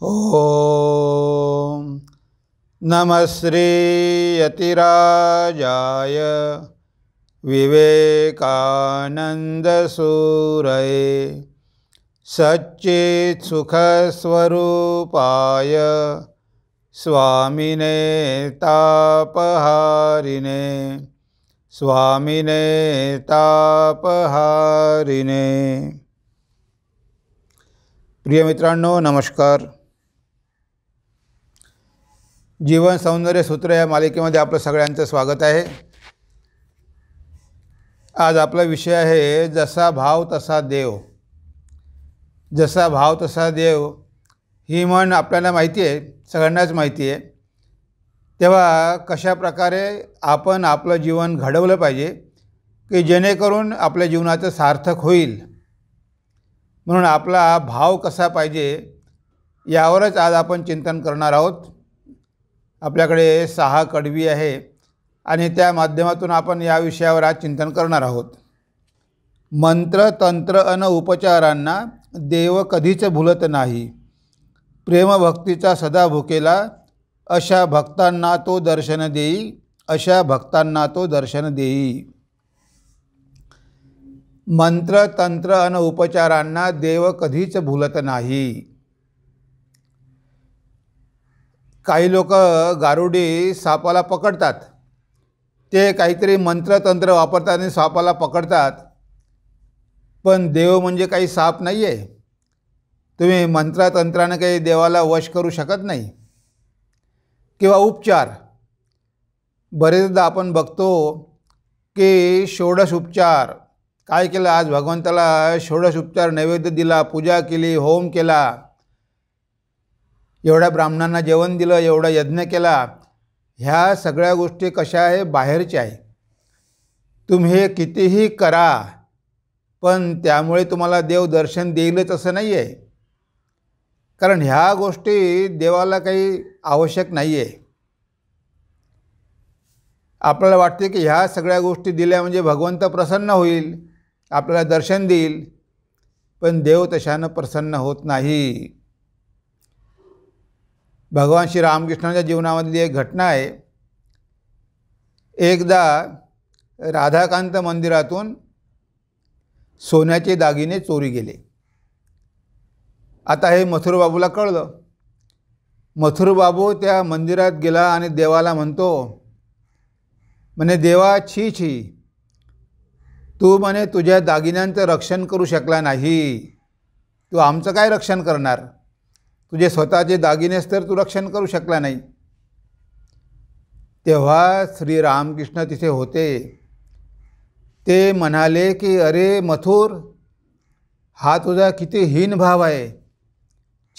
ॐ नमः श्रीयतिराजाय विवेकानन्दसूरये सच्चित्सुखस्वरूपाय स्वामिने तापहारिणे स्वामिने तापहारिणे प्रिय मित्रांनो नमस्कार जीवन सौंदर्य सूत्र या मालिकेमध्ये आपलं सगळ्यांचं स्वागत आहे आज आपला विषय आहे जसा भाव तसा देव जसा भाव तसा देव ही म्हण आपल्याला माहिती आहे सगळ्यांनाच माहिती आहे तेव्हा कशाप्रकारे आपण आपलं जीवन घडवलं पाहिजे की जेणेकरून आपल्या जीवनाचं सार्थक होईल म्हणून आपला भाव कसा पाहिजे यावरच आज आपण चिंतन करणार आहोत आपल्याकडे सहा कडवी आहे आणि त्या माध्यमातून आपण या विषयावर आज चिंतन करणार आहोत मंत्र तंत्र अन उपचारांना देव कधीच भुलत नाही प्रेमभक्तीचा सदा भुकेला अशा भक्तांना तो दर्शन देई अशा भक्तांना तो दर्शन देई मंत्र तंत्र अन उपचारांना देव कधीच भुलत नाही काही लोक गारुडी सापाला पकडतात ते काहीतरी मंत्रतंत्र वापरतात आणि सापाला पकडतात पण देव म्हणजे काही साप नाही आहे तुम्ही मंत्रतंत्रानं काही देवाला वश करू शकत नाही किंवा उपचार बरेचदा आपण बघतो की षोडश उपचार काय केलं आज भगवंताला षोडश उपचार नैवेद्य दिला पूजा केली होम केला एवढ्या ब्राह्मणांना जेवण दिलं एवढा यज्ञ केला ह्या सगळ्या गोष्टी कशा आहे बाहेरच्या आहे तुम्ही कितीही करा पण त्यामुळे तुम्हाला देव दर्शन देईलच असं नाही आहे कारण ह्या गोष्टी देवाला काही आवश्यक नाही आहे आपल्याला वाटते की ह्या सगळ्या गोष्टी दिल्या म्हणजे भगवंत प्रसन्न होईल आपल्याला दर्शन देईल पण देव तशानं प्रसन्न होत नाही भगवान श्री रामकृष्णांच्या जीवनामधली एक घटना आहे एकदा राधाकांत मंदिरातून सोन्याचे दागिने चोरी गेले आता हे मथुरबाबूला कळलं मथुरबाबू त्या मंदिरात गेला आणि देवाला म्हणतो म्हणे देवा छी छी तू म्हणे तुझ्या दागिन्यांचं रक्षण करू शकला नाही तू आमचं काय रक्षण करणार तुझे स्वतःचे दागिनेस तर तू रक्षण करू शकला नाही तेव्हा श्री रामकृष्ण तिथे होते ते म्हणाले की अरे मथुर हा तुझा किती हीन भाव आहे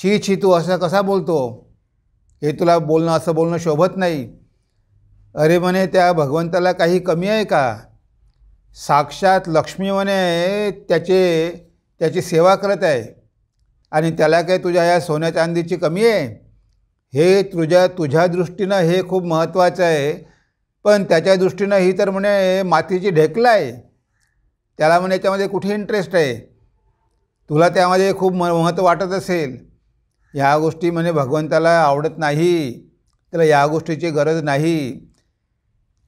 छी छी तू असं कसा बोलतो हे तुला बोलणं असं बोलणं शोभत नाही अरे म्हणे त्या भगवंताला काही कमी आहे का साक्षात लक्ष्मी म्हणे त्याचे त्याची सेवा करत आहे आणि त्याला काय तुझ्या या सोन्या चांदीची कमी आहे हे तुझ्या तुझ्या दृष्टीनं हे खूप महत्त्वाचं आहे पण त्याच्या दृष्टीनं ही तर म्हणे मातीची ढेकला आहे त्याला म्हणे याच्यामध्ये कुठे इंटरेस्ट आहे तुला त्यामध्ये खूप महत्त्व वाटत असेल ह्या गोष्टी म्हणे भगवंताला आवडत नाही त्याला या गोष्टीची गरज नाही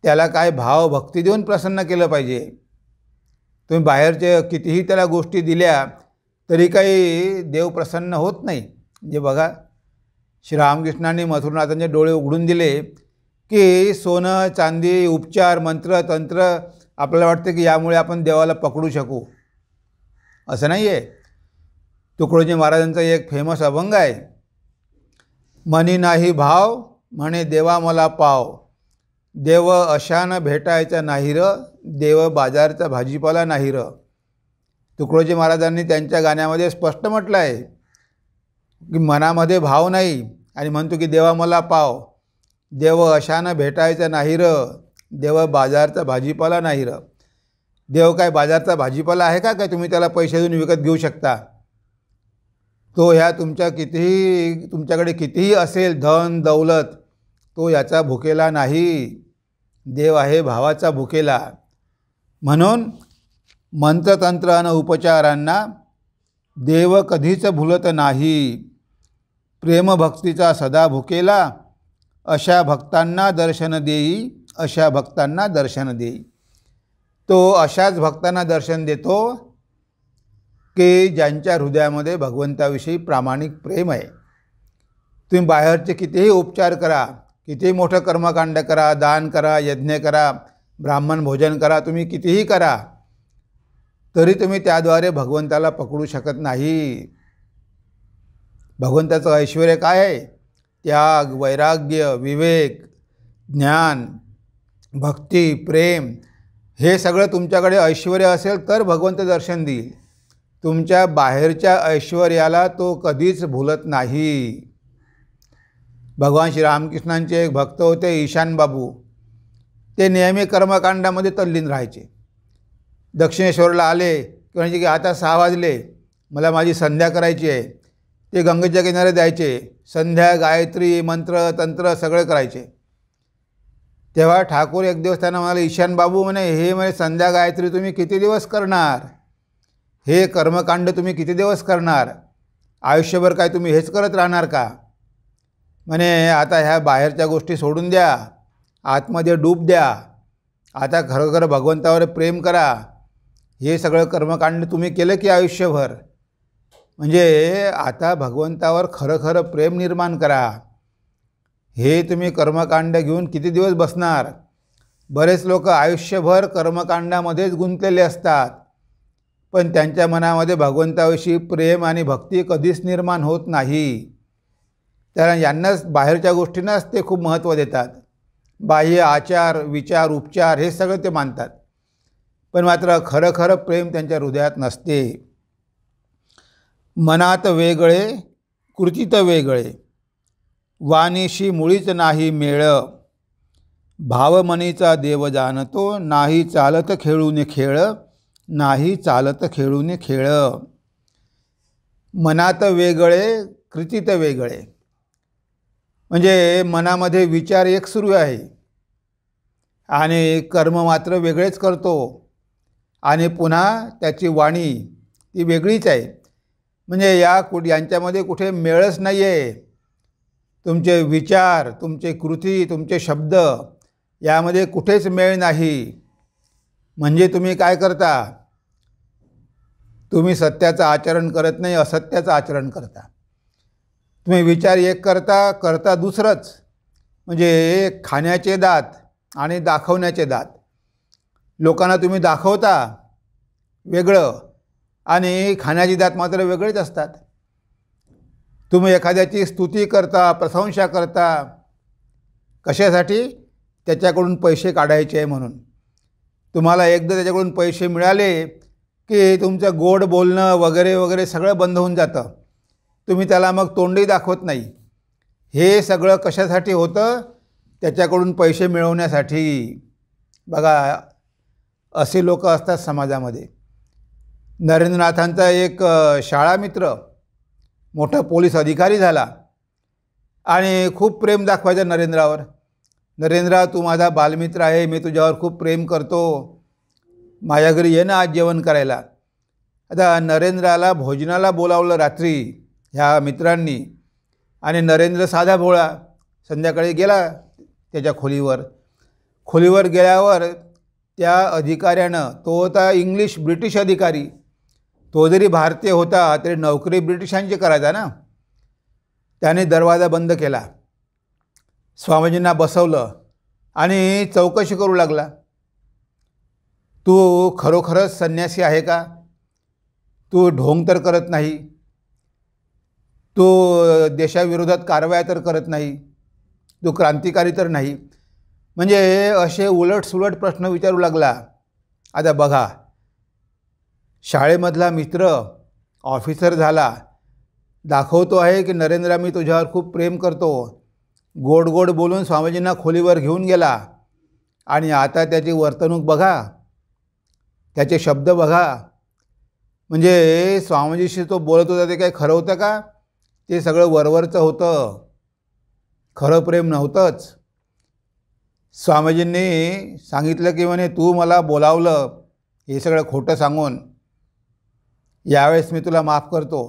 त्याला काय भाव भक्ती देऊन प्रसन्न केलं पाहिजे तुम्ही बाहेरचे कितीही त्याला गोष्टी दिल्या तरी काही देव प्रसन्न होत नाही म्हणजे बघा श्री रामकृष्णांनी मथुरनाथांचे डोळे उघडून दिले की सोनं चांदी उपचार मंत्र तंत्र आपल्याला वाटतं की यामुळे आपण देवाला पकडू शकू असं नाही आहे तुकडोजी महाराजांचा एक फेमस अभंग आहे मनी नाही भाव म्हणे देवा मला पाव देव अशानं भेटायचा नाही र देव बाजारचा भाजीपाला नाही र तुकडोजी महाराजांनी त्यांच्या गाण्यामध्ये स्पष्ट म्हटलं आहे की मनामध्ये भाव नाही आणि म्हणतो की देवा मला पाव देव अशानं भेटायचं नाही र देव बाजारचा भाजीपाला नाही र देव काय बाजारचा भाजीपाला आहे का काय तुम्ही त्याला पैसे देऊन विकत घेऊ शकता तो ह्या तुमच्या कितीही तुमच्याकडे कितीही असेल धन दौलत तो याचा भुकेला नाही देव आहे भावाचा भुकेला म्हणून मंत्रतंत्र आणि उपचारांना देव कधीच भुलत नाही प्रेमभक्तीचा सदा भुकेला अशा भक्तांना दर्शन देई अशा भक्तांना दर्शन देई तो अशाच भक्तांना दर्शन देतो की ज्यांच्या हृदयामध्ये भगवंताविषयी प्रामाणिक प्रेम आहे तुम्ही बाहेरचे कितीही उपचार करा कितीही मोठं कर्मकांड करा दान करा यज्ञ करा ब्राह्मण भोजन करा तुम्ही कितीही करा तरी तुम्ही त्याद्वारे भगवंताला पकडू शकत नाही भगवंताचं ऐश्वर काय आहे त्याग वैराग्य विवेक ज्ञान भक्ती प्रेम हे सगळं तुमच्याकडे ऐश्वर असेल तर भगवंत दर्शन देईल तुमच्या बाहेरच्या ऐश्वर्याला तो कधीच भुलत नाही भगवान श्री रामकृष्णांचे एक भक्त होते ईशान बाबू ते नेहमी कर्मकांडामध्ये तल्लीन राहायचे दक्षिणेश्वरला आले की म्हणजे की आता सहा वाजले मला माझी संध्या करायची आहे ते गंगेच्या किनारे द्यायचे संध्या गायत्री मंत्र तंत्र सगळे करायचे तेव्हा ठाकूर एक दिवस त्यांना म्हणाले ईशान बाबू म्हणे हे म्हणे संध्या गायत्री तुम्ही किती दिवस करणार हे कर्मकांड तुम्ही किती दिवस करणार आयुष्यभर काय तुम्ही हेच करत राहणार का म्हणे आता ह्या बाहेरच्या गोष्टी सोडून द्या आतमध्ये डूब द्या आता खरोखर भगवंतावर प्रेम करा हे सगळं कर्मकांड तुम्ही केलं की आयुष्यभर म्हणजे आता भगवंतावर खरं खरं प्रेम निर्माण करा हे तुम्ही कर्मकांड घेऊन किती दिवस बसणार बरेच लोक आयुष्यभर कर्मकांडामध्येच गुंतलेले असतात पण त्यांच्या मनामध्ये भगवंताविषयी प्रेम आणि भक्ती कधीच निर्माण होत नाही कारण यांनाच बाहेरच्या गोष्टींनाच ते खूप महत्त्व देतात बाह्य आचार विचार उपचार हे सगळं ते मानतात पण मात्र खरं खरं प्रेम त्यांच्या हृदयात नसते मनात वेगळे कृतीत वेगळे वाणीशी मुळीच नाही मेळ भावमनीचा देव जाणतो नाही चालत खेळून खेळ नाही चालत खेळून खेळ मनात वेगळे कृतीत वेगळे म्हणजे मनामध्ये विचार एक सुरू आहे आणि कर्म मात्र वेगळेच करतो आणि पुन्हा त्याची वाणी ती वेगळीच आहे म्हणजे या कुठ यांच्यामध्ये कुठे मेळच नाही आहे तुमचे विचार तुमचे कृती तुमचे शब्द यामध्ये कुठेच मेळ नाही म्हणजे तुम्ही काय करता तुम्ही सत्याचं आचरण करत नाही असत्याचं आचरण करता तुम्ही विचार एक करता करता दुसरंच म्हणजे खाण्याचे दात आणि दाखवण्याचे दात लोकांना तुम्ही दाखवता वेगळं आणि खाण्याची दात मात्र वेगळेच असतात तुम्ही एखाद्याची स्तुती करता प्रशंसा करता कशासाठी त्याच्याकडून पैसे काढायचे म्हणून तुम्हाला एकदा त्याच्याकडून पैसे मिळाले की तुमचं गोड बोलणं वगैरे वगैरे सगळं बंद होऊन जातं तुम्ही त्याला मग तोंडही दाखवत नाही हे सगळं कशासाठी होतं त्याच्याकडून पैसे मिळवण्यासाठी बघा असे लोक असतात समाजामध्ये नरेंद्रनाथांचा एक शाळा मित्र मोठा पोलीस अधिकारी झाला आणि खूप प्रेम दाखवायचा नरेंद्रावर नरेंद्र तू माझा बालमित्र आहे मी तुझ्यावर खूप प्रेम करतो माझ्या घरी ये ना आज जेवण करायला आता नरेंद्राला भोजनाला बोलावलं रात्री ह्या मित्रांनी आणि नरेंद्र साधा भोळा संध्याकाळी गेला त्याच्या खोलीवर खोलीवर गेल्यावर त्या अधिकाऱ्यानं तो होता इंग्लिश ब्रिटिश अधिकारी तो जरी भारतीय होता तरी नोकरी ब्रिटिशांची करायचा ना त्याने दरवाजा बंद केला स्वामीजींना बसवलं आणि चौकशी करू लागला तू खरोखरच संन्यासी आहे का तू ढोंग तर करत नाही तू देशाविरोधात कारवाया तर करत नाही तू क्रांतिकारी तर नाही म्हणजे असे उलटसुलट प्रश्न विचारू लागला आता बघा शाळेमधला मित्र ऑफिसर झाला दाखवतो आहे की नरेंद्र मी तुझ्यावर खूप प्रेम करतो गोड गोड बोलून स्वामीजींना खोलीवर घेऊन गेला आणि आता त्याची वर्तणूक बघा त्याचे शब्द बघा म्हणजे स्वामीजीशी तो बोलत होता ते काही खरं होतं का ते सगळं वरवरचं होतं खरं प्रेम नव्हतंच स्वामीजींनी सांगितलं की म्हणे तू मला बोलावलं हे सगळं खोटं सांगून यावेळेस मी तुला माफ करतो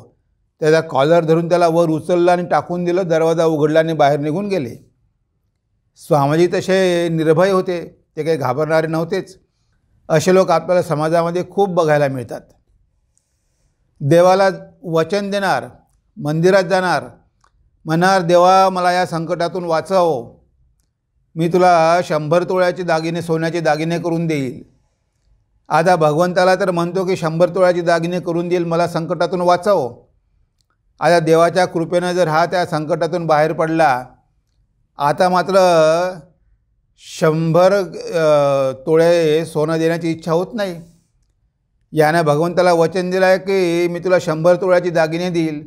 त्याचा कॉलर धरून त्याला वर उचललं आणि टाकून दिलं दरवाजा उघडला आणि बाहेर निघून गेले स्वामीजी तसे निर्भय होते ते काही घाबरणारे नव्हतेच असे लोक आपल्याला समाजामध्ये खूप बघायला मिळतात देवाला वचन देणार मंदिरात जाणार म्हणणार देवा मला या संकटातून वाचव मी तुला शंभर तोळ्याचे दागिने सोन्याचे दागिने करून देईल आता भगवंताला तर म्हणतो की शंभर तोळ्याचे दागिने करून देईल मला संकटातून वाचाव आता देवाच्या कृपेनं जर हा त्या संकटातून बाहेर पडला आता मात्र शंभर तोळे सोनं देण्याची इच्छा होत नाही यानं भगवंताला वचन दिलं आहे की मी तुला शंभर तोळ्याची दागिने देईल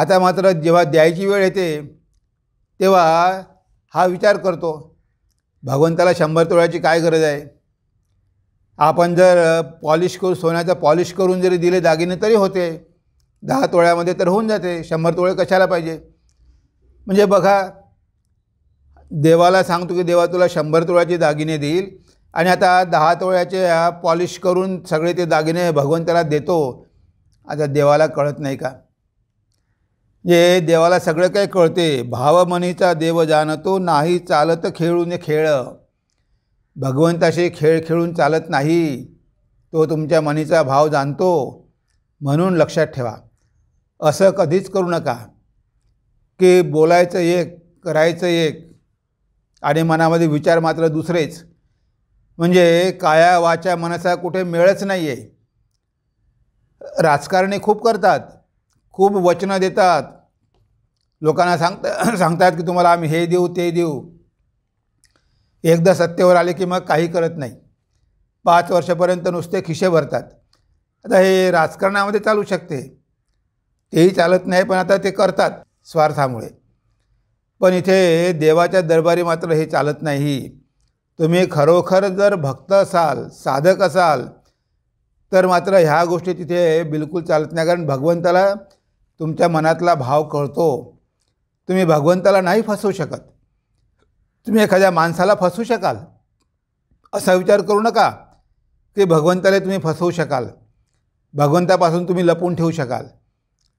आता मात्र जेव्हा द्यायची वेळ येते तेव्हा हा विचार करतो भगवंताला शंभर तोळ्याची काय गरज आहे आपण जर पॉलिश करू सोन्याचं पॉलिश करून जरी दिले दागिने तरी होते दहा तोळ्यामध्ये तर होऊन जाते शंभर तोळे कशाला पाहिजे म्हणजे बघा देवाला सांगतो की देवा तुला शंभर तोळ्याचे दागिने देईल आणि आता दहा तोळ्याचे पॉलिश करून सगळे ते दागिने भगवंताला देतो आता देवाला कळत नाही का जे देवाला सगळं काही कळते भावमनीचा देव जाणतो नाही चालत खेळून खेळ भगवंताशी खेळ खेळून चालत नाही तो तुमच्या मनीचा भाव जाणतो म्हणून लक्षात ठेवा असं कधीच करू नका की बोलायचं एक करायचं एक आणि मनामध्ये विचार मात्र दुसरेच म्हणजे काया वाचा मनाचा कुठे मिळच नाही आहे राजकारणी खूप करतात खूप वचनं देतात लोकांना सांगत सांगतात की तुम्हाला आम्ही हे देऊ ते देऊ एकदा सत्तेवर आले की मग काही करत नाही पाच वर्षापर्यंत नुसते खिशे भरतात आता हे राजकारणामध्ये चालू शकते तेही चालत नाही पण आता ते करतात स्वार्थामुळे पण इथे देवाच्या दरबारी मात्र हे चालत नाही तुम्ही खरोखर जर भक्त असाल साधक असाल तर मात्र ह्या गोष्टी तिथे बिलकुल चालत नाही कारण भगवंताला तुमच्या मनातला भाव कळतो तुम्ही भगवंताला नाही फसवू शकत तुम्ही एखाद्या माणसाला फसवू शकाल असा विचार करू नका की भगवंताला तुम्ही फसवू शकाल भगवंतापासून तुम्ही लपवून ठेवू शकाल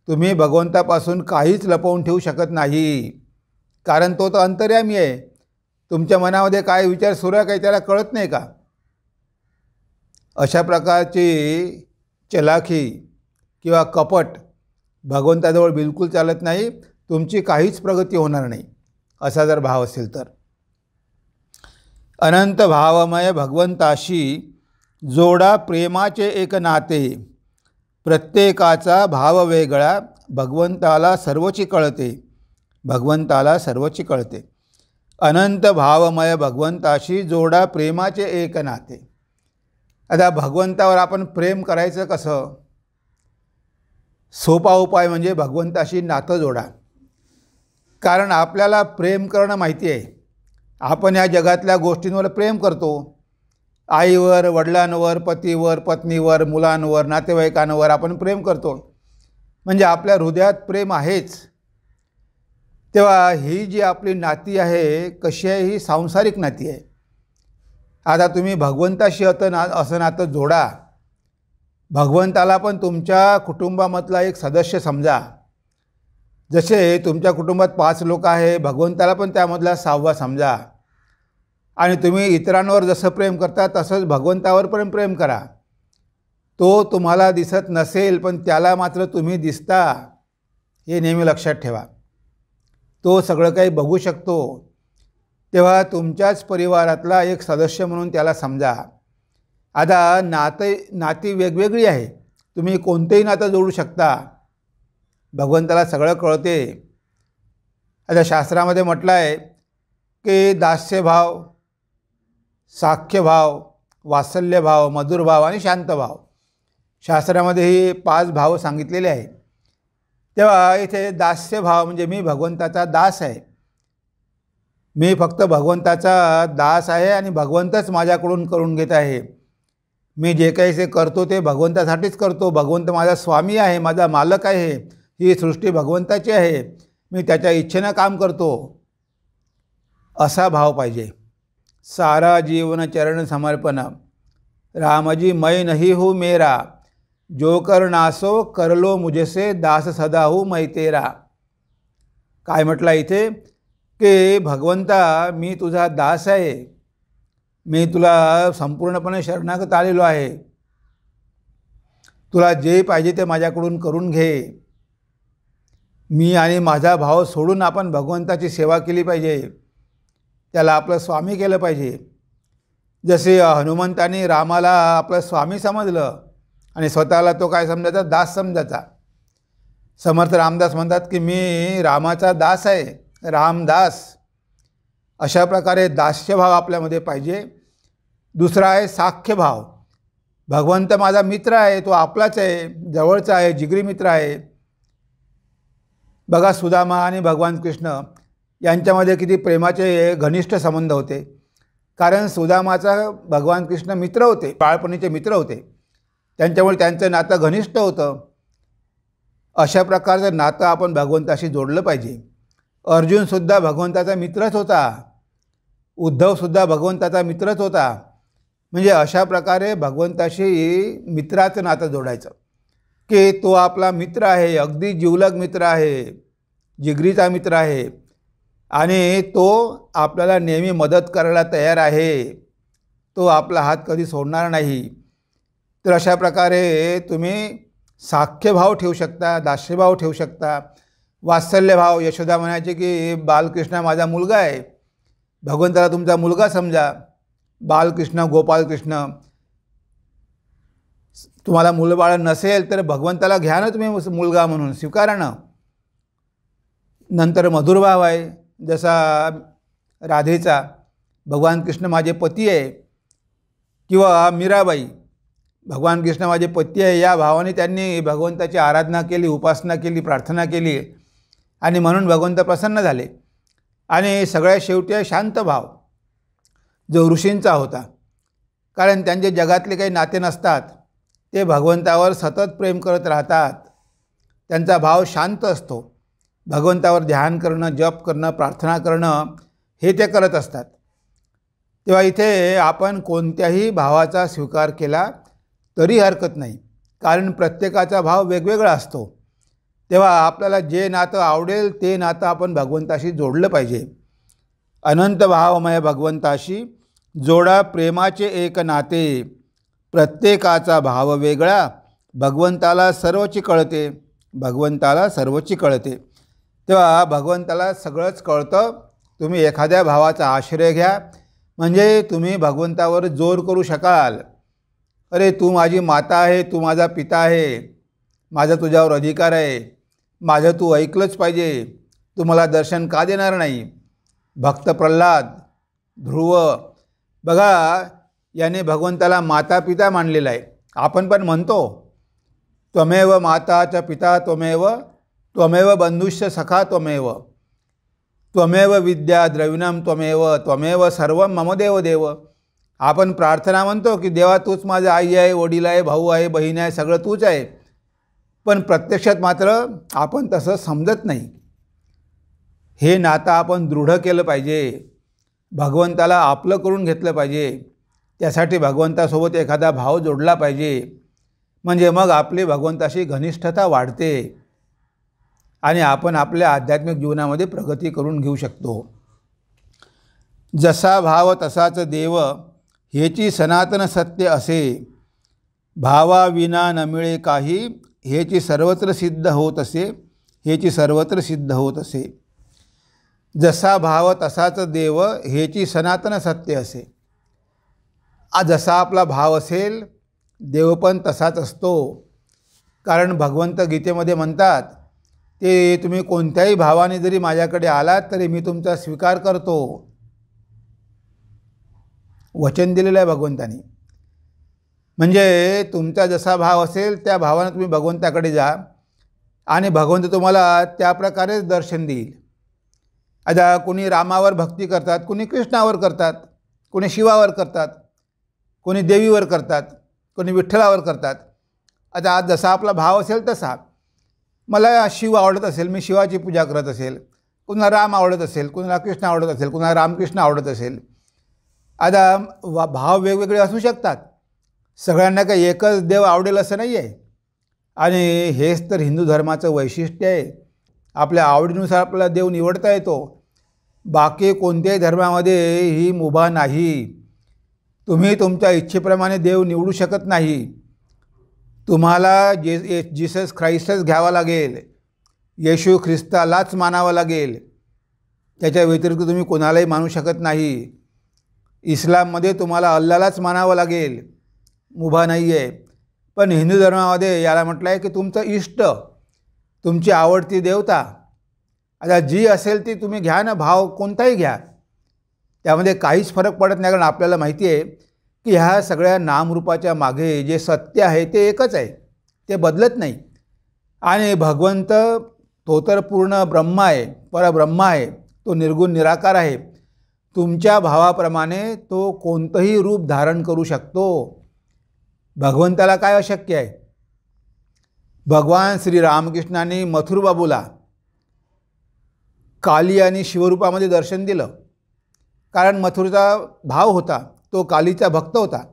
तुम्ही भगवंतापासून काहीच लपवून ठेवू शकत नाही कारण तो तर अंतर्यामी आहे तुमच्या मनामध्ये काय विचार सुरू आहे काही त्याला कळत नाही का अशा प्रकारची चलाखी किंवा कपट भगवंताजवळ बिलकुल चालत नाही तुमची काहीच प्रगती होणार नाही असा जर भाव असेल तर अनंत भावमय भगवंताशी जोडा प्रेमाचे एक नाते प्रत्येकाचा भाव वेगळा भगवंताला सर्वची कळते भगवंताला सर्वची कळते अनंत भावमय भगवंताशी जोडा प्रेमाचे एक नाते आता भगवंतावर आपण प्रेम करायचं कसं सोपा उपाय म्हणजे भगवंताशी नातं जोडा कारण आपल्याला प्रेम करणं माहिती आहे आपण या जगातल्या गोष्टींवर प्रेम करतो आईवर वडिलांवर पतीवर पत्नीवर मुलांवर नातेवाईकांवर आपण प्रेम करतो म्हणजे आपल्या हृदयात प्रेम आहेच तेव्हा ही जी आपली नाती आहे कशी आहे ही सांसारिक नाती आहे आता तुम्ही भगवंताशी आता ना असं नातं जोडा भगवंताला पण तुमच्या कुटुंबामधला एक सदस्य समजा जसे तुमच्या कुटुंबात पाच लोक आहे भगवंताला पण त्यामधला सहावा समजा आणि तुम्ही इतरांवर जसं प्रेम करता तसंच भगवंतावर पण प्रेम करा तो तुम्हाला दिसत नसेल पण त्याला मात्र तुम्ही दिसता हे नेहमी लक्षात ठेवा तो सगळं काही बघू शकतो तेव्हा तुमच्याच परिवारातला एक सदस्य म्हणून त्याला समजा आता नाते नाती वेगवेगळी आहे तुम्ही कोणतेही नातं जोडू शकता भगवंताला सगळं कळते आता शास्त्रामध्ये म्हटलं आहे की दास्यभाव साख्यभाव वात्सल्यभाव मधुरभाव आणि शांतभाव शास्त्रामध्ये ही पाच भाव सांगितलेले आहे तेव्हा इथे दास्यभाव म्हणजे मी भगवंताचा दास आहे मी फक्त भगवंताचा दास आहे आणि भगवंतच माझ्याकडून करून घेत आहे मी जे काही ते करतो ते भगवंतासाठीच करतो भगवंत माझा स्वामी आहे माझा मालक आहे ही सृष्टी भगवंताची आहे मी त्याच्या इच्छेनं काम करतो असा भाव पाहिजे सारा जीवन चरण समर्पण रामजी मै नाही हू मेरा जो नासो करलो मुझसे दास सदा हो मै तेरा काय म्हटला इथे की भगवंता मी तुझा दास आहे मी तुला संपूर्णपणे शरणागत आलेलो आहे तुला जे पाहिजे ते माझ्याकडून करून घे मी आणि माझा भाव सोडून आपण भगवंताची सेवा केली पाहिजे त्याला आपलं स्वामी केलं पाहिजे जसे हनुमंतानी रामाला आपलं स्वामी समजलं आणि स्वतःला तो काय समजायचा दास समजायचा समर्थ रामदास म्हणतात की मी रामाचा दास आहे रामदास अशा प्रकारे दास्य भाव आपल्यामध्ये पाहिजे दुसरा आहे साख्य भाव भगवंत माझा मित्र आहे तो आपलाच आहे जवळचा आहे जिगरी मित्र आहे बघा सुदामा आणि भगवान कृष्ण यांच्यामध्ये किती प्रेमाचे घनिष्ठ संबंध होते कारण सुदामाचा भगवान कृष्ण मित्र होते बाळपणीचे मित्र होते त्यांच्यामुळे त्यांचं नातं घनिष्ठ होतं अशा प्रकारचं नातं आपण भगवंताशी जोडलं पाहिजे अर्जुनसुद्धा भगवंताचा मित्रच होता उद्धवसुद्धा भगवंताचा मित्रच होता म्हणजे अशा प्रकारे भगवंताशी मित्राचं नातं जोडायचं की तो आपला मित्र आहे अगदी जिवलग मित्र आहे जिगरीचा मित्र आहे आणि तो आपल्याला नेहमी मदत करायला तयार आहे तो आपला हात कधी सोडणार नाही तर अशा प्रकारे तुम्ही साख्यभाव ठेवू शकता दास्यभाव ठेवू शकता वात्सल्यभाव यशोदा म्हणायचे की बालकृष्ण माझा मुलगा आहे भगवंताला तुमचा मुलगा समजा बालकृष्ण गोपालकृष्ण तुम्हाला मूलबाळ नसेल तर भगवंताला घ्या ना तुम्ही मुलगा म्हणून स्वीकारा ना नंतर मधुरभाव आहे जसा राधेचा भगवान कृष्ण माझे पती आहे किंवा मीराबाई भगवान कृष्ण माझे पती आहे या भावाने त्यांनी भगवंताची आराधना केली उपासना केली प्रार्थना केली आणि म्हणून भगवंत प्रसन्न झाले आणि सगळ्या शेवटी शांत भाव जो ऋषींचा होता कारण त्यांचे जगातले काही नाते नसतात ते भगवंतावर सतत प्रेम करत राहतात त्यांचा भाव शांत असतो भगवंतावर ध्यान करणं जप करणं प्रार्थना करणं हे ते करत असतात तेव्हा इथे आपण कोणत्याही भावाचा स्वीकार केला तरी हरकत नाही कारण प्रत्येकाचा भाव वेगवेगळा असतो तेव्हा आपल्याला जे नातं आवडेल ते नातं आपण भगवंताशी जोडलं पाहिजे अनंत भावमय भगवंताशी जोडा प्रेमाचे एक नाते प्रत्येकाचा भाव वेगळा भगवंताला सर्वची कळते भगवंताला सर्वची कळते तेव्हा भगवंताला सगळंच कळतं तुम्ही एखाद्या भावाचा आश्रय घ्या म्हणजे तुम्ही भगवंतावर जोर करू शकाल अरे तू माझी माता आहे तू माझा पिता आहे माझा तुझ्यावर अधिकार आहे माझं तू ऐकलंच पाहिजे तू मला दर्शन का देणार नाही भक्त प्रल्हाद ध्रुव बघा याने भगवंताला माता पिता मानलेला आहे आपण पण म्हणतो त्वमेव माता च पिता त्वमेव त्वमेव बंधुष्य सखा त्वमेव त्वमेव विद्या द्रविणम त्वमेव त्वमेव सर्व मम देव देव आपण प्रार्थना म्हणतो की देवा तूच माझा आई आहे वडील आहे भाऊ आहे बहीण आहे सगळं तूच आहे पण प्रत्यक्षात मात्र आपण तसं समजत नाही हे नातं आपण दृढ केलं पाहिजे भगवंताला आपलं करून घेतलं पाहिजे त्यासाठी भगवंतासोबत एखादा भाव जोडला पाहिजे म्हणजे मग आपली भगवंताशी घनिष्ठता वाढते आणि आपण आपल्या आध्यात्मिक जीवनामध्ये प्रगती करून घेऊ शकतो जसा भाव तसाच देव हेची सनातन सत्य असे भावाविना न मिळे काही हेची सर्वत्र सिद्ध होत असे ह्याची सर्वत्र सिद्ध होत असे जसा भाव तसाच देव हेची सनातन सत्य असे आज जसा आपला भाव असेल देव पण तसाच असतो कारण भगवंत गीतेमध्ये म्हणतात ते तुम्ही कोणत्याही भावाने जरी माझ्याकडे आलात तरी मी तुमचा स्वीकार करतो वचन दिलेलं आहे भगवंतानी म्हणजे तुमचा जसा भाव असेल त्या भावानं तुम्ही भगवंताकडे जा आणि भगवंत तुम्हाला त्या दर्शन देईल आता कुणी रामावर भक्ती करतात कुणी कृष्णावर करतात कुणी शिवावर करतात कोणी देवीवर करतात कोणी विठ्ठलावर करतात आता आज जसा आपला भाव असेल तसा मला शिव आवडत असेल मी शिवाची पूजा करत असेल कुणाला राम आवडत असेल कुणाला कृष्ण आवडत असेल कुणाला रामकृष्ण आवडत असेल आता वा भाव वेगवेगळे असू शकतात सगळ्यांना काही एकच देव आवडेल असं नाही आहे आणि हेच तर हिंदू धर्माचं वैशिष्ट्य आहे आपल्या आवडीनुसार आपला देव निवडता येतो बाकी कोणत्याही धर्मामध्ये ही मुभा नाही तुम्ही तुमच्या इच्छेप्रमाणे देव निवडू शकत नाही तुम्हाला जे जीसस ख्राईस्टच घ्यावा लागेल येशू ख्रिस्तालाच मानावं लागेल त्याच्या व्यतिरिक्त तुम्ही कोणालाही मानू शकत नाही इस्लाममध्ये तुम्हाला अल्लालाच मानावं लागेल मुभा नाही आहे पण हिंदू धर्मामध्ये याला म्हटलं आहे की तुमचं इष्ट तुमची आवडती देवता आता जी असेल ती तुम्ही घ्या ना भाव कोणताही घ्या त्यामध्ये काहीच फरक पडत नाही कारण आपल्याला माहिती आहे की ह्या सगळ्या नामरूपाच्या मागे जे सत्य आहे ते एकच आहे ते बदलत नाही आणि भगवंत तो तर पूर्ण ब्रह्म आहे परब्रह्म आहे तो निर्गुण निराकार आहे तुमच्या भावाप्रमाणे तो कोणतंही रूप धारण करू शकतो भगवंताला काय अशक्य आहे भगवान श्री रामकृष्णाने मथुरबाबूला काली आणि शिवरूपामध्ये दर्शन दिलं कारण मथुरेचा भाव होता तो कालीचा भक्त होता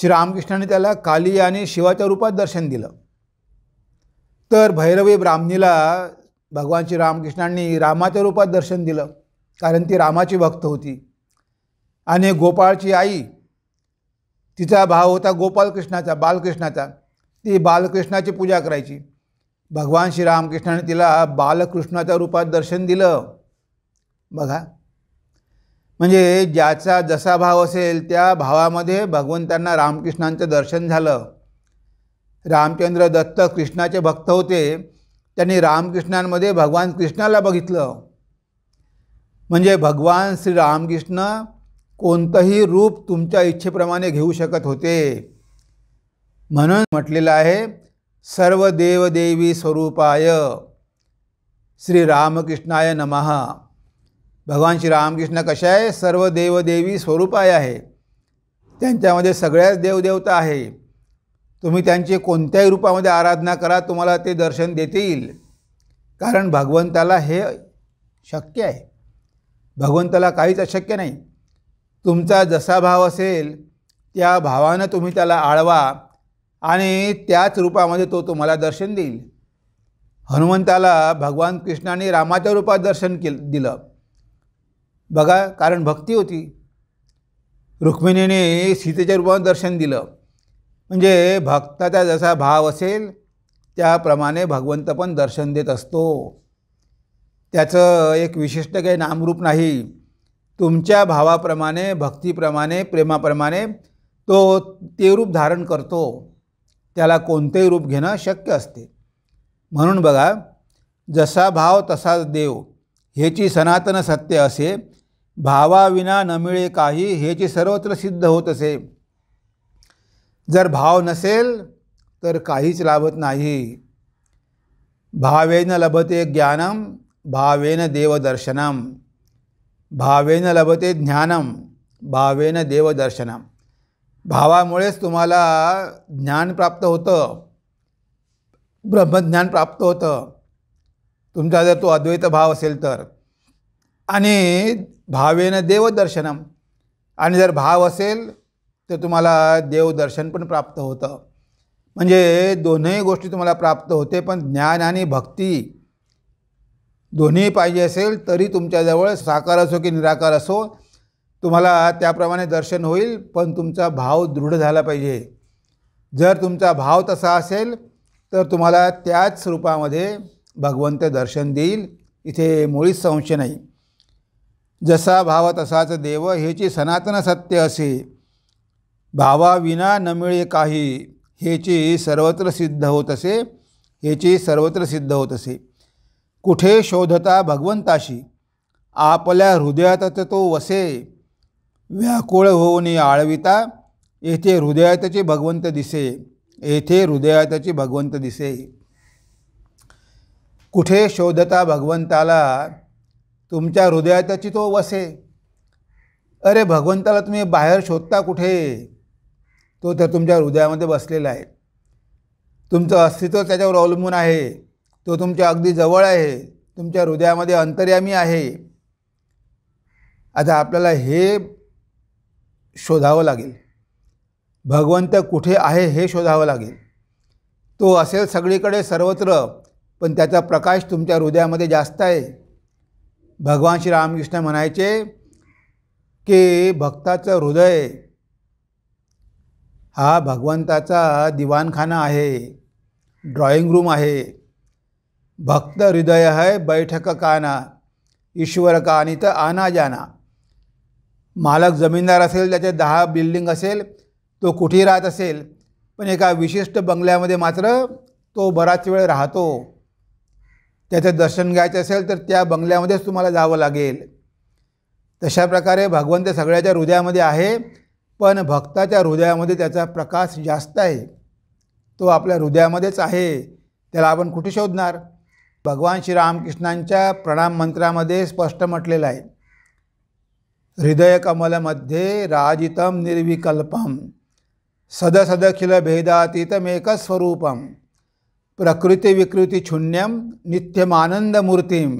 श्रीरामकृष्णाने त्याला काली आणि शिवाच्या रूपात दर्शन दिलं तर भैरवी ब्राह्मणीला भगवान श्री रामकृष्णांनी रामाच्या रूपात दर्शन दिलं कारण ती रामाची भक्त होती आणि गोपाळची आई तिचा भाव होता गोपालकृष्णाचा बालकृष्णाचा ती बालकृष्णाची पूजा करायची भगवान श्रीरामकृष्णाने तिला बालकृष्णाच्या रूपात दर्शन दिलं बघा म्हणजे ज्याचा जसा भाव असेल त्या भावामध्ये भगवंतांना रामकृष्णांचं दर्शन झालं रामचंद्र दत्त कृष्णाचे भक्त होते त्यांनी रामकृष्णांमध्ये भगवान कृष्णाला बघितलं म्हणजे भगवान श्री रामकृष्ण कोणतंही रूप तुमच्या इच्छेप्रमाणे घेऊ शकत होते म्हणून म्हटलेलं आहे सर्व देवदेवी स्वरूपाय श्री रामकृष्णाय नमहा भगवान श्री रामकृष्ण कशा आहे सर्व देवदेवी स्वरूपाय आहे त्यांच्यामध्ये सगळ्याच देवदेवता आहे तुम्ही त्यांची कोणत्याही रूपामध्ये आराधना करा तुम्हाला ते दर्शन देतील कारण भगवंताला हे शक्य आहे भगवंताला काहीच अशक्य नाही तुमचा जसा भाव असेल त्या भावानं तुम्ही त्याला आळवा आणि त्याच रूपामध्ये तो तुम्हाला दर्शन देईल हनुमंताला भगवान कृष्णाने रामाच्या रूपात दर्शन केलं दिलं बघा कारण भक्ती होती रुक्मिणीने सीतेच्या रूपाने दर्शन दिलं म्हणजे भक्ताचा जसा भाव असेल त्याप्रमाणे भगवंत पण दर्शन देत असतो त्याचं एक विशिष्ट काही नामरूप नाही तुमच्या भावाप्रमाणे भक्तीप्रमाणे प्रेमाप्रमाणे तो ते रूप धारण करतो त्याला कोणतेही रूप घेणं शक्य असते म्हणून बघा जसा भाव तसा देव ह्याची सनातन सत्य असे भावाविना न मिळे काही हेचे सर्वत्र सिद्ध होत असे जर भाव नसेल तर काहीच लाभत नाही भावेन लभते ज्ञानम भावेन देवदर्शनम भावेन लभते ज्ञानम भावेन देवदर्शनम भावामुळेच तुम्हाला ज्ञान प्राप्त होतं ब्रह्मज्ञान प्राप्त होतं तुमचा जर तो अद्वैत भाव असेल तर आणि भावेनं देवदर्शनम आणि जर भाव असेल तर तुम्हाला देवदर्शन पण प्राप्त होतं म्हणजे दोन्ही गोष्टी तुम्हाला प्राप्त होते पण ज्ञान आणि भक्ती दोन्ही पाहिजे असेल तरी तुमच्याजवळ साकार असो की निराकार असो तुम्हाला त्याप्रमाणे दर्शन होईल पण तुमचा भाव दृढ झाला पाहिजे जर तुमचा भाव तसा असेल तर तुम्हाला त्याच रूपामध्ये भगवंत दर्शन देईल इथे मुळीच संशय नाही जसा भाव तसाच देव हेची सनातन सत्य असे भावाविना न मिळे काही हेची सर्वत्र सिद्ध होत असे हेची सर्वत्र सिद्ध होत असे कुठे शोधता भगवंताशी आपल्या हृदयातच तो वसे व्याकुळ होऊन आळविता येथे हृदयातचे भगवंत दिसे येथे हृदयातचे भगवंत दिसे कुठे शोधता भगवंताला तुमच्या हृदयातची तो वसे अरे भगवंताला तुम्ही बाहेर शोधता कुठे तो तर तुमच्या हृदयामध्ये बसलेला आहे तुमचं अस्तित्व त्याच्यावर अवलंबून आहे तो तुमच्या अगदी जवळ आहे तुमच्या हृदयामध्ये अंतर्यामी आहे आता आपल्याला हे शोधावं लागेल भगवंत कुठे आहे हे शोधावं लागेल तो असेल सगळीकडे सर्वत्र पण त्याचा प्रकाश तुमच्या हृदयामध्ये जास्त आहे भगवान श्री रामकृष्ण म्हणायचे की भक्ताचं हृदय हा भगवंताचा दिवाणखाना आहे ड्रॉइंग रूम आहे भक्त हृदय आहे बैठक काना ईश्वर का आणि तर आना जाना मालक जमीनदार असेल त्याचे दहा बिल्डिंग असेल तो कुठेही राहत असेल पण एका विशिष्ट बंगल्यामध्ये मात्र तो बराच वेळ राहतो त्याचं दर्शन घ्यायचं असेल तर त्या बंगल्यामध्येच तुम्हाला जावं लागेल तशा प्रकारे भगवंत सगळ्याच्या हृदयामध्ये आहे पण भक्ताच्या हृदयामध्ये त्याचा प्रकाश जास्त आहे तो आपल्या हृदयामध्येच आहे त्याला आपण कुठे शोधणार भगवान श्रीरामकृष्णांच्या प्रणाम मंत्रामध्ये स्पष्ट म्हटलेलं आहे हृदय कमलमध्ये राजितम निर्विकल्पम सदसदखिल भेदातीतमेकस्वरूपम प्रकृती विकृती शून्यम नित्यमानंदमूर्तीम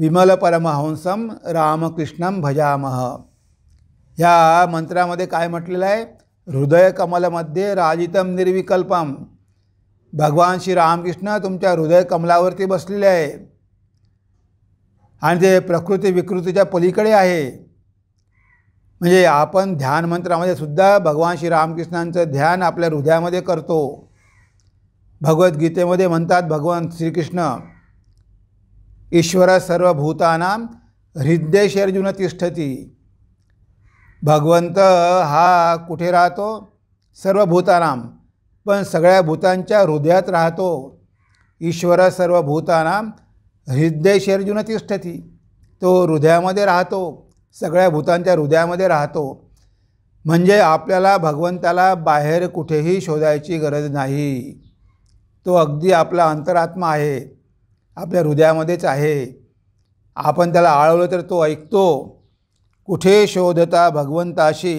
विमलपरमहंसम रामकृष्णम भजामह ह्या मंत्रामध्ये काय म्हटलेलं आहे हृदय कमलमध्ये राजितम निर्विकल्पम भगवान श्री रामकृष्ण तुमच्या हृदय कमलावरती बसलेले आहे आणि ते प्रकृती विकृतीच्या पलीकडे आहे म्हणजे आपण ध्यान मंत्रामध्ये सुद्धा भगवान श्री रामकृष्णांचं ध्यान आपल्या हृदयामध्ये करतो भगवद्गीतेमध्ये म्हणतात भगवान श्रीकृष्ण ईश्वर सर्व भूताना अर्जुन तिष्ठती भगवंत हा कुठे राहतो सर्व भूतानाम पण सगळ्या भूतांच्या हृदयात राहतो ईश्वर सर्व भूतानाम अर्जुन तिष्ठती तो हृदयामध्ये राहतो सगळ्या भूतांच्या हृदयामध्ये राहतो म्हणजे आपल्याला भगवंताला बाहेर कुठेही शोधायची गरज नाही तो अगदी आपला अंतरात्मा आहे आपल्या हृदयामध्येच आहे आपण त्याला आळवलं तर तो ऐकतो कुठे शोधता भगवंताशी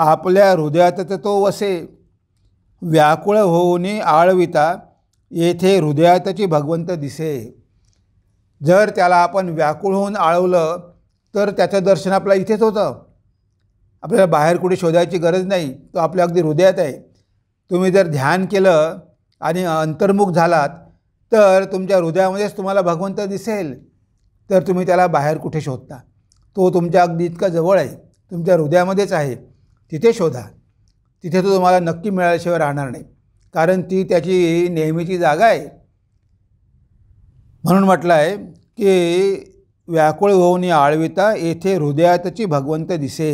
आपल्या हृदयात तर तो वसे व्याकुळ होऊन आळविता येथे हृदयातची भगवंत दिसे जर त्याला आपण व्याकुळ होऊन आळवलं तर त्याचं दर्शन आपल्या इथेच होतं आपल्याला बाहेर कुठे शोधायची गरज नाही तो आपल्या अगदी हृदयात आहे तुम्ही जर ध्यान केलं आणि अंतर्मुख झालात तर तुमच्या हृदयामध्येच तुम्हाला भगवंत दिसेल तर तुम्ही त्याला बाहेर कुठे शोधता तो तुमच्या अगदी इतका जवळ आहे तुमच्या हृदयामध्येच आहे तिथे शोधा तिथे तो तुम्हाला नक्की मिळाल्याशिवाय राहणार नाही कारण ती त्याची नेहमीची जागा आहे म्हणून म्हटलं आहे की व्याकुळ होऊन आळविता येथे हृदयातची भगवंत दिसे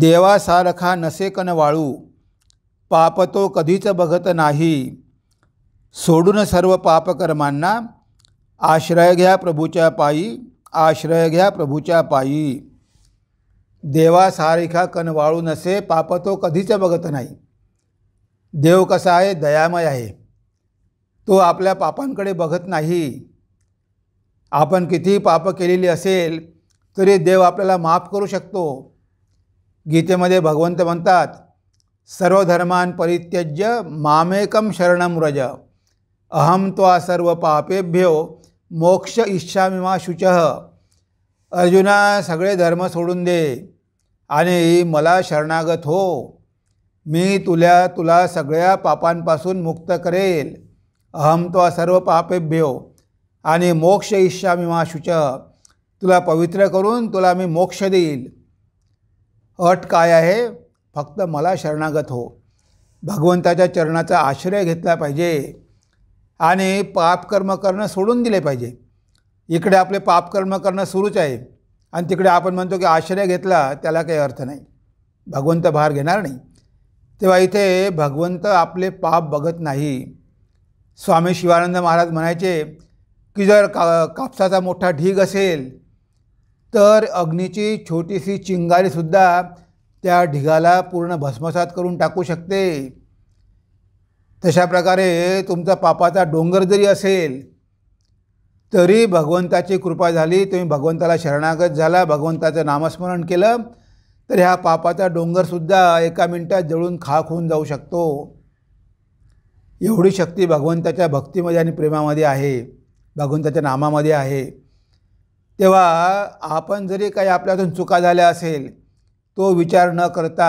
देवासारखा नसे कन वाळू पाप तो कधीच बघत नाही सोडून सर्व पापकर्मांना आश्रय घ्या प्रभूच्या पायी आश्रय घ्या प्रभूच्या पायी देवासारिखा कण वाळू नसे पाप तो कधीच बघत नाही देव कसा आहे दयामय आहे तो आपल्या पापांकडे बघत नाही आपण कितीही पाप केलेली असेल तरी देव आपल्याला माफ करू शकतो गीतेमध्ये भगवंत म्हणतात सर्व धर्मान परित्यज्य मामेकम शरण व्रज अहम त्वा सर्व पापेभ्यो मोक्ष मा शुच अर्जुना सगळे धर्म सोडून दे आणि मला शरणागत हो मी तुला तुला सगळ्या पापांपासून मुक्त करेल अहम त्वा सर्व पापेभ्यो आणि मोक्ष मा शुच तुला पवित्र करून तुला मी मोक्ष देईल अट काय आहे फक्त मला शरणागत हो भगवंताच्या चरणाचा आश्रय घेतला पाहिजे आणि पापकर्म करणं सोडून दिले पाहिजे इकडे आपले पापकर्म करणं सुरूच आहे आणि तिकडे आपण म्हणतो की आश्रय घेतला त्याला काही अर्थ नाही भगवंत भार घेणार नाही तेव्हा इथे भगवंत आपले पाप बघत नाही स्वामी शिवानंद महाराज म्हणायचे की जर का कापसाचा मोठा ढीग असेल तर अग्नीची छोटीशी चिंगारीसुद्धा त्या ढिगाला पूर्ण भस्मसात करून टाकू शकते तशा प्रकारे तुमचा पापाचा डोंगर जरी असेल तरी भगवंताची कृपा झाली तुम्ही भगवंताला शरणागत झाला भगवंताचं नामस्मरण केलं तर ह्या पापाचा डोंगरसुद्धा एका मिनटात जळून खाक होऊन जाऊ शकतो एवढी शक्ती भगवंताच्या भक्तीमध्ये आणि प्रेमामध्ये आहे भगवंताच्या नामामध्ये आहे तेव्हा आपण जरी काही आपल्यातून चुका झाल्या असेल तो विचार न करता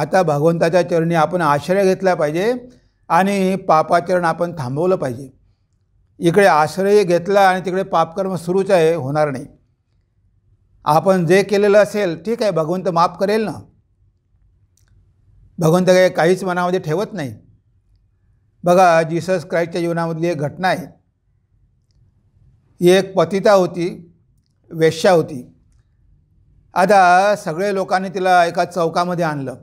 आता भगवंताच्या चरणी आपण आश्रय घेतला पाहिजे आणि पापाचरण आपण थांबवलं पाहिजे इकडे आश्रय घेतला आणि तिकडे पापकर्म सुरूच आहे होणार नाही आपण जे केलेलं असेल ठीक आहे भगवंत माफ करेल ना भगवंत काही काहीच मनामध्ये ठेवत नाही बघा जीसस क्राईस्टच्या जीवनामधली एक घटना आहे ही एक पतिता होती वेश्या होती आता सगळे लोकांनी तिला एका चौकामध्ये आणलं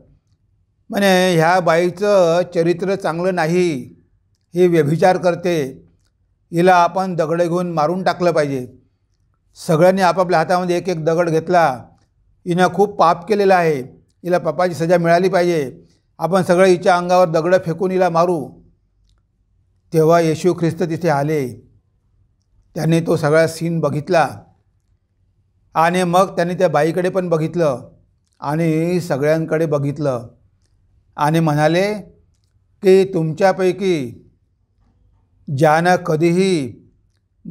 म्हणे ह्या बाईचं चरित्र चांगलं नाही ही व्यभिचार करते हिला आपण दगडे घेऊन मारून टाकलं पाहिजे सगळ्यांनी आपापल्या हातामध्ये एक एक दगड घेतला हिनं खूप पाप केलेलं आहे हिला पापाची सजा मिळाली पाहिजे आपण सगळे हिच्या अंगावर दगडं फेकून हिला मारू तेव्हा येशू ख्रिस्त तिथे आले त्यांनी तो सगळा सीन बघितला आणि मग त्यांनी त्या बाईकडे पण बघितलं आणि सगळ्यांकडे बघितलं आणि म्हणाले की तुमच्यापैकी ज्यानं कधीही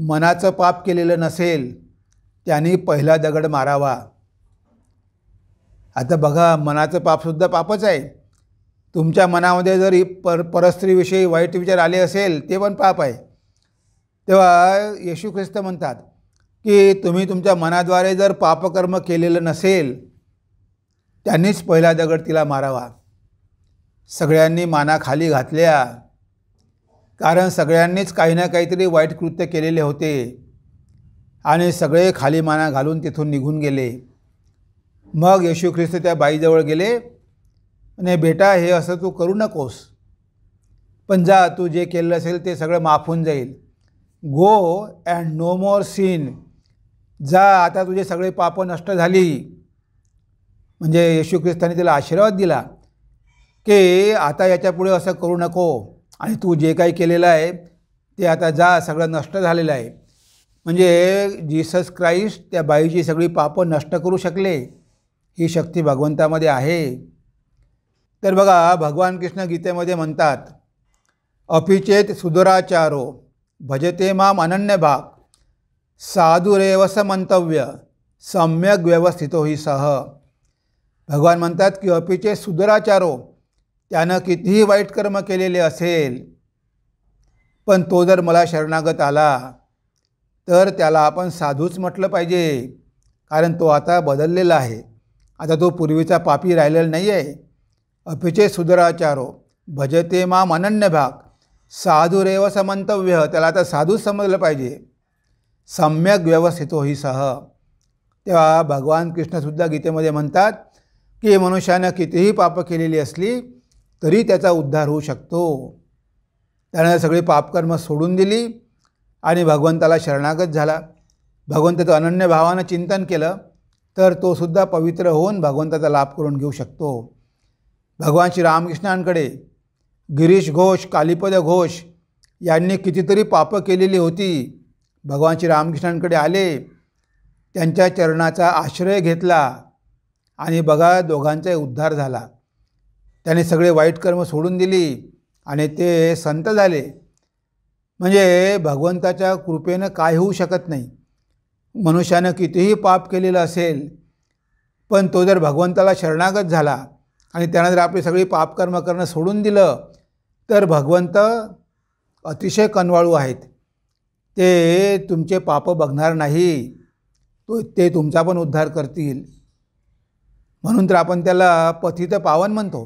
मनाचं पाप केलेलं नसेल त्यांनी पहिला दगड मारावा आता बघा मनाचं पापसुद्धा पापच आहे तुमच्या मनामध्ये जर पर परस्त्रीविषयी वाईट विचार आले असेल ते पण पाप आहे तेव्हा येशू ख्रिस्त म्हणतात की तुम्ही तुमच्या मनाद्वारे जर पापकर्म केलेलं नसेल त्यांनीच पहिला दगड तिला मारावा सगळ्यांनी माना खाली घातल्या कारण सगळ्यांनीच काही ना काहीतरी वाईट कृत्य केलेले होते आणि सगळे खाली माना घालून तिथून निघून गेले मग येशू ख्रिस्त त्या बाईजवळ गेले आणि बेटा हे असं तू करू नकोस पण जा तू जे केलं असेल ते सगळं माफून जाईल go and no more scene जा आता तुझे सगळे पाप नष्ट झाली म्हणजे येशू ख्रिस्ताने तिला आशीर्वाद दिला की आता याच्यापुढे असं करू नको आणि तू जे काही केलेलं आहे ते आता जा सगळं नष्ट झालेलं आहे म्हणजे जीसस क्राईस्ट त्या बाईची सगळी पापं नष्ट करू शकले ही शक्ती भगवंतामध्ये आहे तर बघा भगवान कृष्ण गीतेमध्ये म्हणतात अपिचेत सुदराचारो भजते माम अनन्य भाग साधुरेव समंतव्य सम्यक व्यवस्थितो ही सह भगवान म्हणतात की अपिचे सुदराचारो त्यानं कितीही वाईट कर्म केलेले असेल पण तो जर मला शरणागत आला तर त्याला आपण साधूच म्हटलं पाहिजे कारण तो आता बदललेला आहे आता तो पूर्वीचा पापी राहिलेला नाही आहे अपिचे सुदराचारो भजते माम अनन्य भाग साधुरेव समंतव्य त्याला आता साधूच समजलं पाहिजे सम्यक व्यवस्थितो ही सह तेव्हा भगवान कृष्णसुद्धा गीतेमध्ये म्हणतात की मनुष्यानं कितीही पापं केलेली असली तरी त्याचा उद्धार होऊ शकतो त्यानं सगळी पापकर्म सोडून दिली आणि भगवंताला शरणागत झाला भगवंताचं अनन्य भावानं चिंतन केलं तर तो सुद्धा पवित्र होऊन भगवंताचा लाभ करून घेऊ शकतो भगवान श्री रामकृष्णांकडे गिरीश घोष कालिपद घोष यांनी कितीतरी पापं केलेली होती भगवान श्री रामकृष्णांकडे आले त्यांच्या चरणाचा आश्रय घेतला आणि बघा दोघांचा उद्धार झाला त्याने सगळे वाईट कर्म सोडून दिली आणि ते संत झाले म्हणजे भगवंताच्या कृपेनं काय होऊ शकत नाही मनुष्यानं कितीही पाप केलेलं असेल पण तो जर भगवंताला शरणागत झाला आणि त्यानं जर आपली सगळी पापकर्म करणं सोडून दिलं तर भगवंत अतिशय कनवाळू आहेत ते तुमचे पाप बघणार नाही तो ते तुमचा पण उद्धार करतील म्हणून तर आपण त्याला पथित पावन म्हणतो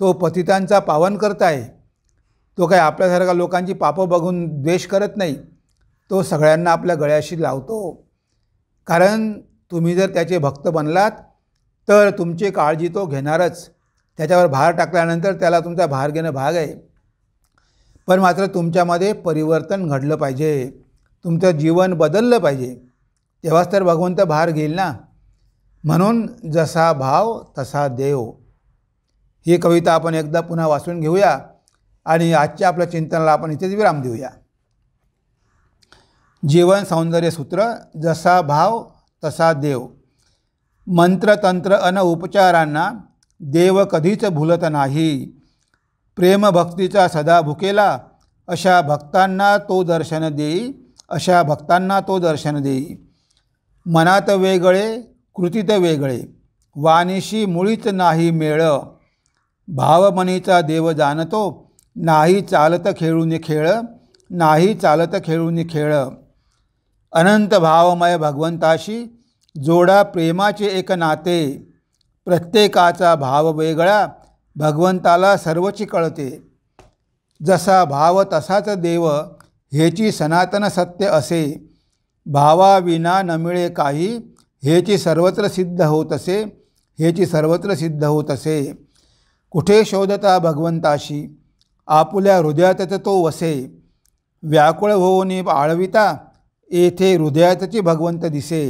तो पथितांचा पावन करत आहे तो काय आपल्यासारख्या लोकांची पापं बघून द्वेष करत नाही तो सगळ्यांना आपल्या गळ्याशी लावतो कारण तुम्ही जर त्याचे भक्त बनलात तर तुमची काळजी तो घेणारच त्याच्यावर भार टाकल्यानंतर त्याला तुमचा भार घेणं भाग आहे पण मात्र तुमच्यामध्ये परिवर्तन घडलं पाहिजे तुमचं जीवन बदललं पाहिजे तेव्हाच तर भगवंत भार घेईल ना म्हणून जसा भाव तसा देव ही कविता आपण एकदा पुन्हा वाचून घेऊया आणि आजच्या आपल्या चिंतनाला आपण इथेच विराम देऊया जीवन सौंदर्य सूत्र जसा भाव तसा देव मंत्र तंत्र अन उपचारांना देव कधीच भुलत नाही प्रेमभक्तीचा सदा भुकेला अशा भक्तांना तो दर्शन देई अशा भक्तांना तो दर्शन देई मनात वेगळे कृतीत वेगळे वाणीशी मुळीच नाही मेळ भावमनीचा देव जाणतो नाही चालत खेळून खेळ नाही चालत खेळून खेळ अनंत भावमय भगवंताशी जोडा प्रेमाचे एक नाते प्रत्येकाचा भाव वेगळा भगवंताला सर्वची कळते जसा भाव तसाच देव हेची सनातन सत्य असे भावाविना न मिळे काही हेची सर्वत्र सिद्ध होत असे हेची सर्वत्र सिद्ध होत असे कुठे शोधता भगवंताशी आपुल्या हृदयातच तो वसे व्याकुळ होऊनी आळविता येथे हृदयातची भगवंत दिसे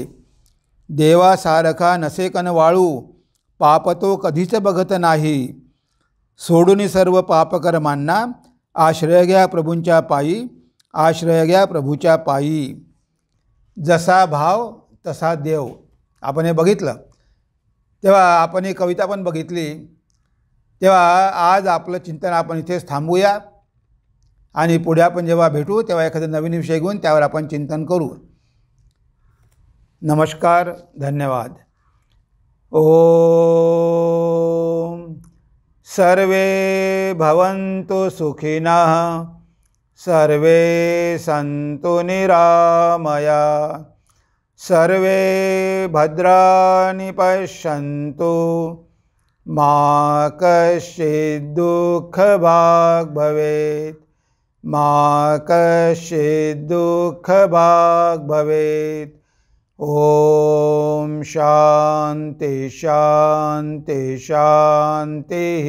देवासारखा नसे कन वाळू पाप तो कधीच बघत नाही सोडून सर्व पापकर्मांना आश्रय घ्या प्रभूंच्या पायी आश्रय घ्या प्रभूच्या पायी जसा भाव तसा देव आपण हे बघितलं तेव्हा आपण ही कविता पण बघितली तेव्हा आज आपलं चिंतन आपण इथेच थांबूया आणि पुढे आपण जेव्हा भेटू तेव्हा एखादा नवीन विषय घेऊन त्यावर आपण चिंतन करू नमस्कार धन्यवाद ओ सर्वे भवन्तु सुखिनः सर्वे सन्तु निरामया सर्वे भद्राणि पश्यन्तु मा कश्चिद्दुःखभाग् भवेत् मा कश्चिद्दुःखभाग् भवेत् ॐ शान्ति शान्ति शान्तिः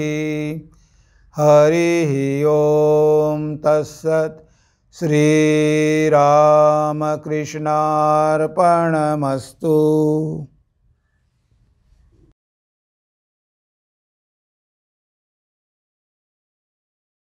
हरिः ॐ तत्सत् श्रीरामकृष्णार्पणमस्तु